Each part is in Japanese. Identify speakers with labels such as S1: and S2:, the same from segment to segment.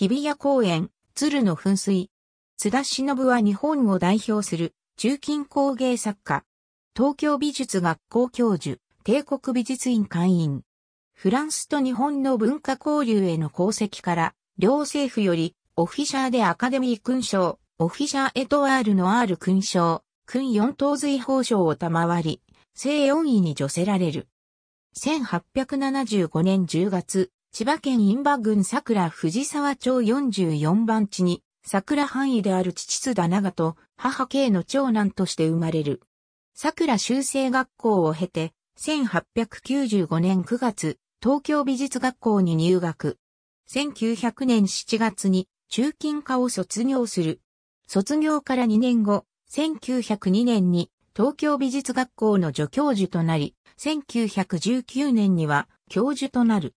S1: 日比谷公園、鶴の噴水。津田忍は日本を代表する中近工芸作家。東京美術学校教授、帝国美術院会員。フランスと日本の文化交流への功績から、両政府よりオフィシャーでアカデミー勲章、オフィシャーエトワールの R 勲章、勲四等髄報章を賜り、正四位に助せられる。1875年10月、千葉県印馬郡桜藤沢町44番地に、桜範囲である父津田長と母系の長男として生まれる。桜修正学校を経て、1895年9月、東京美術学校に入学。1900年7月に中近科を卒業する。卒業から2年後、1902年に東京美術学校の助教授となり、1919年には教授となる。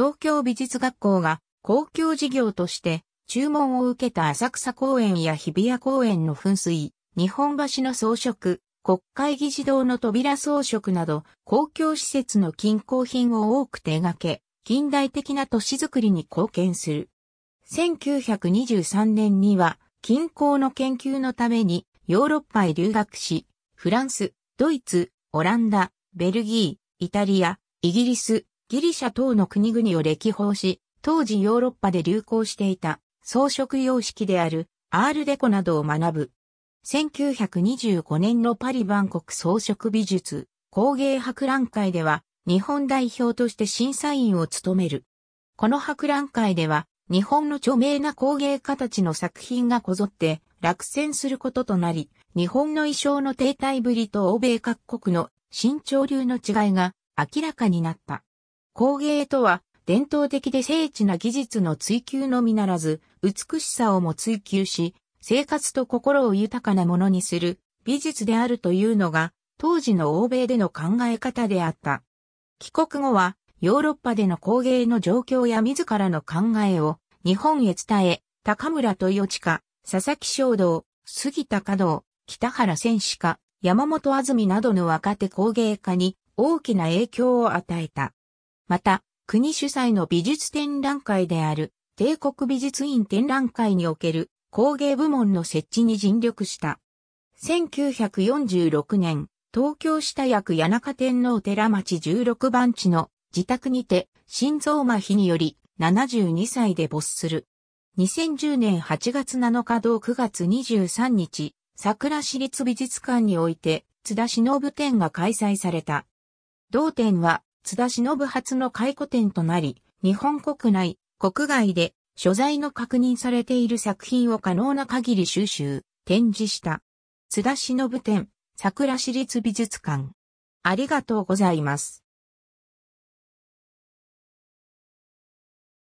S1: 東京美術学校が公共事業として注文を受けた浅草公園や日比谷公園の噴水、日本橋の装飾、国会議事堂の扉装飾など公共施設の均衡品を多く手掛け、近代的な都市づくりに貢献する。1923年には近郊の研究のためにヨーロッパへ留学し、フランス、ドイツ、オランダ、ベルギー、イタリア、イギリス、ギリシャ等の国々を歴訪し、当時ヨーロッパで流行していた装飾様式であるアールデコなどを学ぶ。1925年のパリ万国装飾美術工芸博覧会では日本代表として審査員を務める。この博覧会では日本の著名な工芸家たちの作品がこぞって落選することとなり、日本の衣装の停滞ぶりと欧米各国の新潮流の違いが明らかになった。工芸とは、伝統的で精緻な技術の追求のみならず、美しさをも追求し、生活と心を豊かなものにする美術であるというのが、当時の欧米での考え方であった。帰国後は、ヨーロッパでの工芸の状況や自らの考えを日本へ伝え、高村豊親、佐々木正道、杉田華道、北原選士家、山本あずみなどの若手工芸家に大きな影響を与えた。また、国主催の美術展覧会である、帝国美術院展覧会における工芸部門の設置に尽力した。1946年、東京下役谷中天皇寺町16番地の自宅にて心臓麻痺により72歳で没する。2010年8月7日同9月23日、桜市立美術館において津田忍展が開催された。同展は津田忍初の回顧展となり、日本国内、国外で、所在の確認されている作品を可能な限り収集、展示した。津田忍展、桜市立美術館。ありがとうございます。